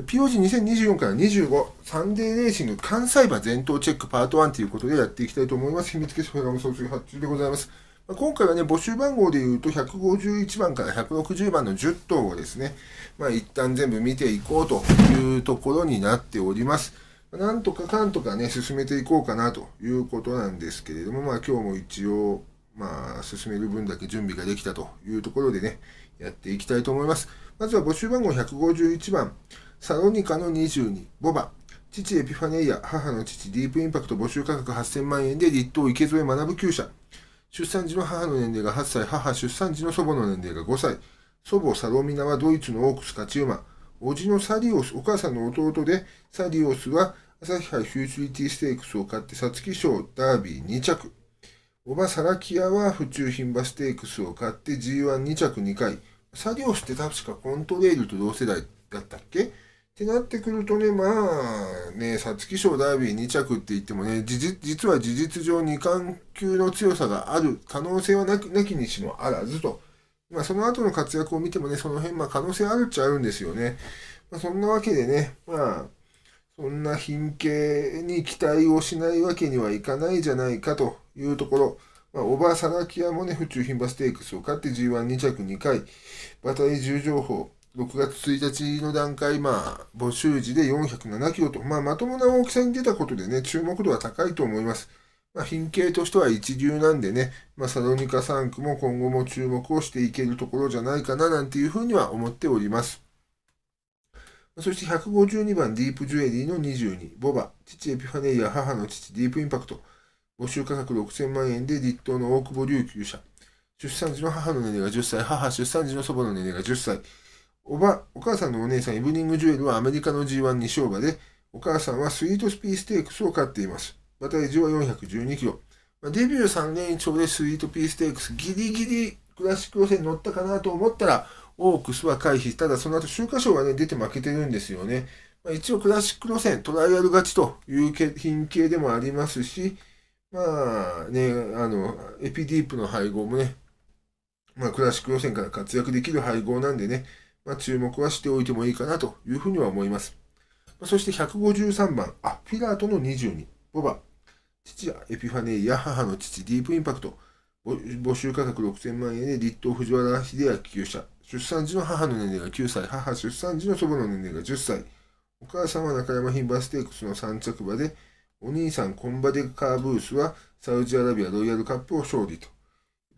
POG2024 から25サンデーレーシング関西馬全頭チェックパート1ということでやっていきたいと思います。秘密結社フェラム卒業発注でございます。今回はね、募集番号で言うと151番から160番の10頭をですね、まあ一旦全部見ていこうというところになっております。なんとかかんとかね、進めていこうかなということなんですけれども、まあ今日も一応、まあ進める分だけ準備ができたというところでね、やっていきたいと思います。まずは募集番号151番。サロニカの22、ボバ。父エピファネイア、母の父ディープインパクト募集価格8000万円で立東池添学ぶ厩社。出産時の母の年齢が8歳、母出産時の祖母の年齢が5歳。祖母サロミナはドイツのオークス勝ち馬。おじのサリオス、お母さんの弟で、サリオスは朝日杯フューチュリティステークスを買って、皐月賞ダービー2着。おばサラキアは府中品馬ステークスを買って G12 着2回。サリオスって確かコントレールと同世代だったっけってなってくるとね、まあね、皐月賞ダービー2着って言ってもね、実は事実上2冠級の強さがある可能性はなきなきにしもあらずと。まあ、その後の活躍を見てもね、その辺、まあ、可能性あるっちゃあるんですよね。まあ、そんなわけでね、まあ、そんな貧血に期待をしないわけにはいかないじゃないかというところ。まあ、オバーサラキアもね、府中品馬ステークスを勝って G12 着2回、馬体重情報。6月1日の段階、まあ、募集時で407キロと、まあ、まともな大きさに出たことでね、注目度は高いと思います。まあ、品形としては一流なんでね、まあ、サロニカ3区も今後も注目をしていけるところじゃないかななんていうふうには思っております。そして152番ディープジュエリーの22、ボバ、父エピファネイア、母の父ディープインパクト、募集価格6000万円で立東の大久保琉球社、出産時の母の年齢が10歳、母出産時の祖母の年齢が10歳、おば、お母さんのお姉さん、イブニングジュエルはアメリカの G1 2勝馬で、お母さんはスイートスピーステークスを勝っています。馬体重は412キロ。まデビュー3以上でスイートピーステークス、ギリギリクラシック予選に乗ったかなと思ったら、オークスは回避。ただその後、週刊賞がね、出て負けてるんですよね。まあ、一応クラシック路線、トライアル勝ちという品形でもありますし、まあね、あの、エピディープの配合もね、まあクラシック路線から活躍できる配合なんでね、まあ、注目はしておいてもいいかなというふうには思います。そして153番、あ、ピラートの22、ボバ、父エピファネイや母の父ディープインパクト、募集価格6000万円で立東藤原秀明旧社、出産時の母の年齢が9歳、母出産時の祖母の年齢が10歳、お母さんは中山品バステークスの3着馬で、お兄さんコンバデカーブースはサウジアラビアロイヤルカップを勝利と。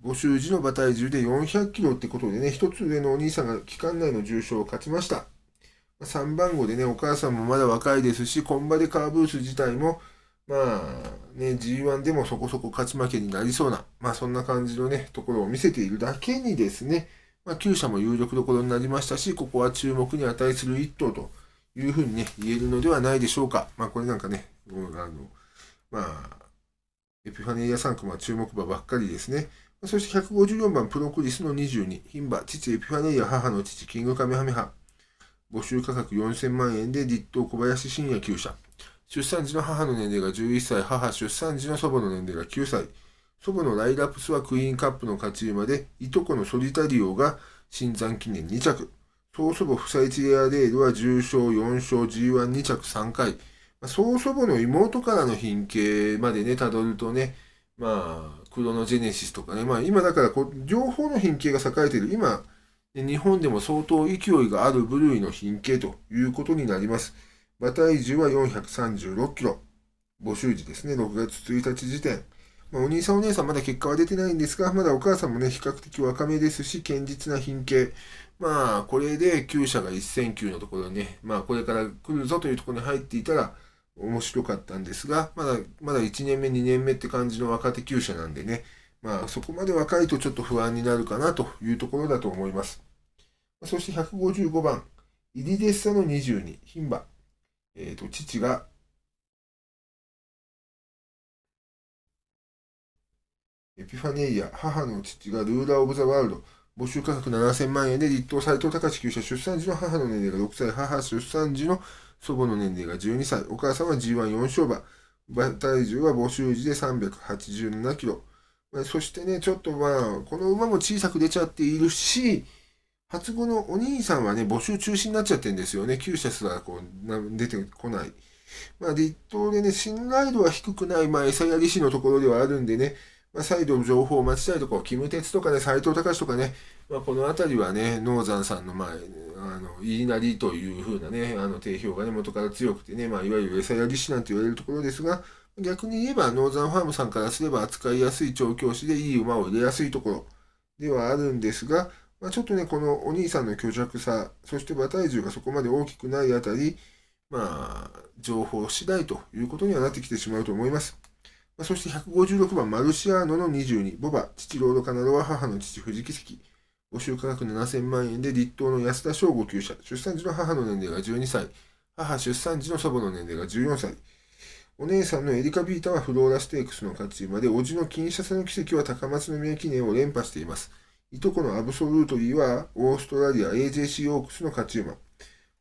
募集時の馬体重で400キロってことでね、一つ上のお兄さんが期間内の重賞を勝ちました。3番号でね、お母さんもまだ若いですし、コンバでカーブース自体も、まあ、ね、G1 でもそこそこ勝ち負けになりそうな、まあそんな感じのね、ところを見せているだけにですね、まあ厩舎も有力どころになりましたし、ここは注目に値する一頭というふうにね、言えるのではないでしょうか。まあこれなんかね、あの、まあ、エピファネイア3区は注目馬ばっかりですね。そして154番、プロクリスの22、牝馬、父エピファネイア、母の父、キングカメハメハ。募集価格4000万円で、立東小林信也厩舎。出産時の母の年齢が11歳、母出産時の祖母の年齢が9歳。祖母のライラプスはクイーンカップの勝ち馬で、いとこのソリタリオが新山記念2着。曹祖母、夫妻チエアレールは重賞4勝 G12 着3回。曹祖母の妹からの品形までね、たどるとね、まあ、クロノジェネシスとかね、まあ、今だからこう両方の品系が栄えている今日本でも相当勢いがある部類の品系ということになります。馬体重は436キロ。募集時ですね、6月1日時点。まあ、お兄さんお姉さんまだ結果は出てないんですが、まだお母さんもね、比較的若めですし、堅実な品系。まあ、これで厩舎が1000球のところにね、まあ、これから来るぞというところに入っていたら、面白かったんですが、まだ、まだ1年目、2年目って感じの若手厩舎なんでね、まあそこまで若いとちょっと不安になるかなというところだと思います。そして155番、イリデッサの22、牝馬。えっ、ー、と、父が、エピファネイア、母の父がルーラー・オブ・ザ・ワールド、募集価格7000万円で、立東斎藤隆九社出産時の母の年齢が6歳、母出産時の祖母の年齢が12歳、お母さんは G14 勝馬、体重は募集時で387キロ。そしてね、ちょっとまあ、この馬も小さく出ちゃっているし、初子のお兄さんはね、募集中止になっちゃってるんですよね。旧社すらこう出てこない。まあ、立東でね、信頼度は低くない、まあ、餌やり師のところではあるんでね、まあ、再度情報を待ちたいとこ、キムテツとかね、斎藤隆とかね、まあ、この辺りはね、ノーザンさんの、前、あ、あの、言いなりというふうなね、あの、定評がね、元から強くてね、まあ、いわゆる餌やり師なんて言われるところですが、逆に言えば、ノーザンファームさんからすれば扱いやすい調教師でいい馬を入れやすいところではあるんですが、まあ、ちょっとね、このお兄さんの虚弱さ、そして馬体重がそこまで大きくないあたり、まあ、情報次第ということにはなってきてしまうと思います。そして156番、マルシアーノの22、ボバ、父ロードカナロは母の父藤木関、募集価格7000万円で立党の安田翔吾旧社、出産時の母の年齢が12歳、母出産時の祖母の年齢が14歳、お姉さんのエリカ・ビータはフローラステークスの勝ち馬で、おじの金シャサの奇跡は高松宮記念を連覇しています。いとこのアブソルートリーは、オーストラリア AJC オークスの勝ち馬。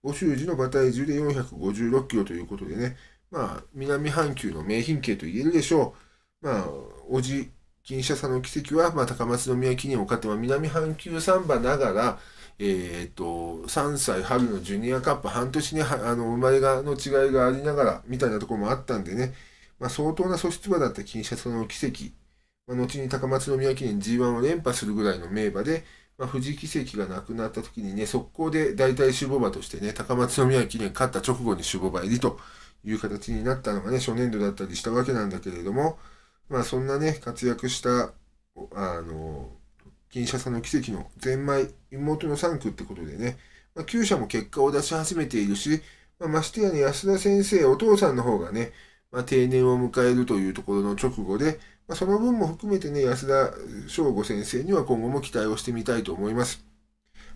募集時の馬体重で456キロということでね、まあ、南半球の名品系と言えるでしょう。まあ、おじ、金車さんの奇跡は、まあ、高松宮記念を勝っては南半球サンバながら、えっ、ー、と、3歳春のジュニアカップ、半年にあの生まれがの違いがありながら、みたいなところもあったんでね、まあ、相当な素質馬だった金車さんの奇跡、まあ、後に高松宮記念 G1 を連覇するぐらいの名馬で、まあ、藤奇跡が亡くなった時にね、速攻で代替守護馬としてね、高松宮記念勝った直後に守護馬入りと、いう形になったのがね、初年度だったりしたわけなんだけれども、まあそんなね、活躍した、あの、銀シャんの奇跡のゼンマイ、妹の3区ってことでね、まあ、旧社も結果を出し始めているし、まあ、ましてやね、安田先生、お父さんの方がね、まあ、定年を迎えるというところの直後で、まあ、その分も含めてね、安田翔吾先生には今後も期待をしてみたいと思います。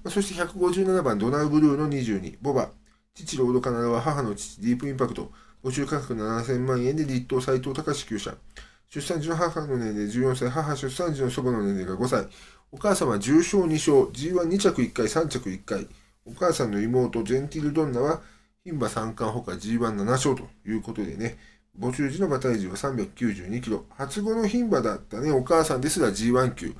まあ、そして157番、ドナウブルーの22、ボバ。父ロードカナダは母の父ディープインパクト、募集価格7000万円で立東斎藤隆旧社。出産時の母の年齢14歳、母出産時の祖母の年齢が5歳。お母様重症2勝、G12 着1回、3着1回。お母さんの妹、ジェンティル・ドンナは、牝馬三冠ほか G17 勝ということでね、募集時の馬体重は392キロ。初後の牝馬だったね、お母さんですら G1 級。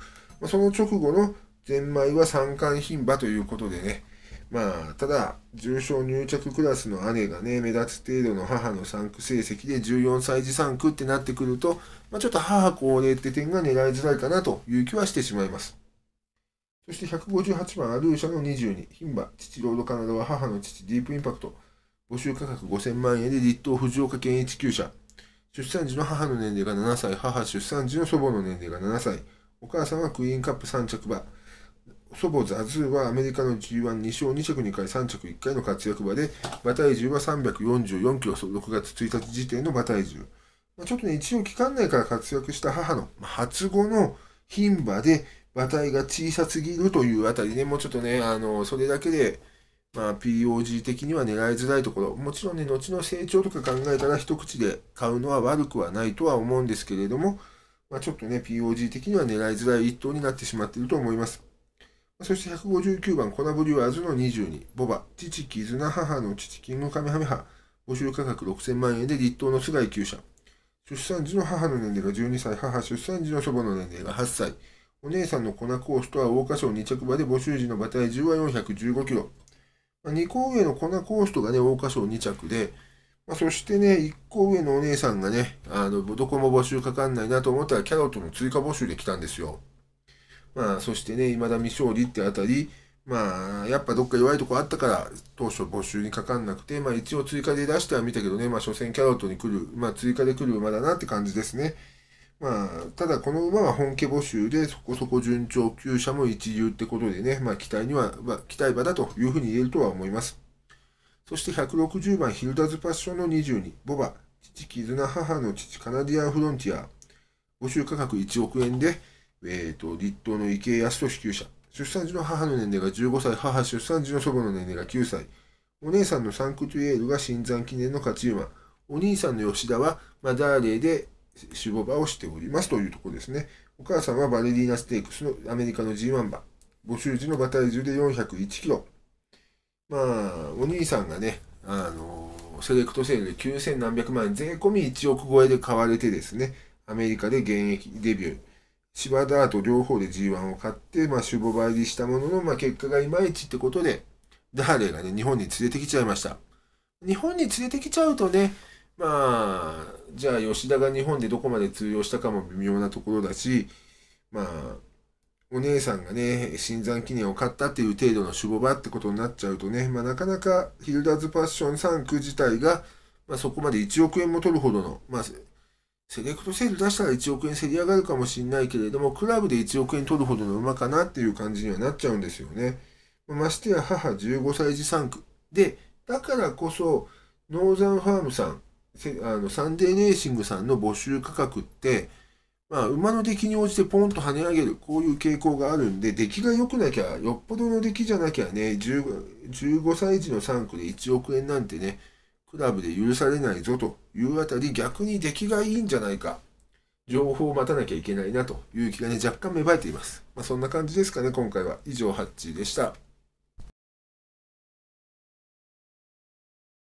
その直後のゼンマイは三冠牝馬ということでね、まあ、ただ、重症入着クラスの姉がね、目立つ程度の母の産区成績で14歳児産区ってなってくると、まあ、ちょっと母高齢って点が狙いづらいかなという気はしてしまいます。そして158番、アルーシャの22、牝馬、父、ロードカナダは母の父、ディープインパクト、募集価格5000万円で立東藤岡県一級者、出産時の母の年齢が7歳、母出産時の祖母の年齢が7歳、お母さんはクイーンカップ3着馬、祖母ザズーはアメリカの G12 勝2着2回3着1回の活躍場で馬体重は344キロ6月1日時点の馬体重、まあ、ちょっとね一応期間内から活躍した母の初後の牝馬で馬体が小さすぎるというあたりねもうちょっとねあのそれだけでまあ、POG 的には狙いづらいところ、もちろんね、後の成長とか考えたら一口で買うのは悪くはないとは思うんですけれども、まあ、ちょっとね、POG 的には狙いづらい一頭になってしまっていると思います。そして159番、コナブリュワーズの22、ボバ、父、絆、母の父、キングカメハメハ、募集価格6000万円で立党の菅井厩社。出産時の母の年齢が12歳、母出産時の祖母の年齢が8歳。お姉さんの粉コースとは大箇賞2着馬で募集時の馬体重は415キロ。まあ、2個上の粉コースとがね、大箇賞2着で、まあ、そしてね、1個上のお姉さんがね、あの、どこも募集かかんないなと思ったらキャロットの追加募集で来たんですよ。まあ、そしてね、未だ未勝利ってあたり、まあ、やっぱどっか弱いとこあったから、当初募集にかかんなくて、まあ一応追加で出してはみたけどね、まあ初戦キャロットに来る、まあ追加で来る馬だなって感じですね。まあ、ただこの馬は本家募集で、そこそこ順調、旧車も一流ってことでね、まあ期待には、期待馬だというふうに言えるとは思います。そして160番ヒルダズパッションの22、ボバ、父絆母の父カナディアンフロンティア、募集価格1億円で、えっ、ー、と、立東の池江康俊旧社。出産時の母の年齢が15歳、母出産時の祖母の年齢が9歳。お姉さんのサンクトゥエールが新山記念の勝ち馬。お兄さんの吉田はマダーレーで守護馬をしておりますというところですね。お母さんはバレリーナステークスのアメリカの G1 馬。募集時の馬体重で401キロ。まあ、お兄さんがね、あのー、セレクトセールで9000何百万円、税込み1億超えで買われてですね、アメリカで現役デビュー。芝ダート両方で G1 を買って、まあ、守護倍入したものの、まあ、結果がいまいちってことで、ダーレーがね、日本に連れてきちゃいました。日本に連れてきちゃうとね、まあ、じゃあ吉田が日本でどこまで通用したかも微妙なところだし、まあ、お姉さんがね、新山記念を買ったっていう程度の守護場ってことになっちゃうとね、まあなかなかヒルダーズパッション3区自体が、まあそこまで1億円も取るほどの、まあセレクトセール出したら1億円競り上がるかもしれないけれども、クラブで1億円取るほどの馬かなっていう感じにはなっちゃうんですよね。ましてや母15歳児産区。で、だからこそ、ノーザンファームさん、あのサンデーレーシングさんの募集価格って、まあ、馬の出来に応じてポンと跳ね上げる、こういう傾向があるんで、出来が良くなきゃ、よっぽどの出来じゃなきゃね、15, 15歳児の3区で1億円なんてね、クラブで許されないぞというあたり、逆に出来がいいんじゃないか。情報を待たなきゃいけないなという気がね、若干芽生えています。まあ、そんな感じですかね、今回は。以上、ハッチーでした。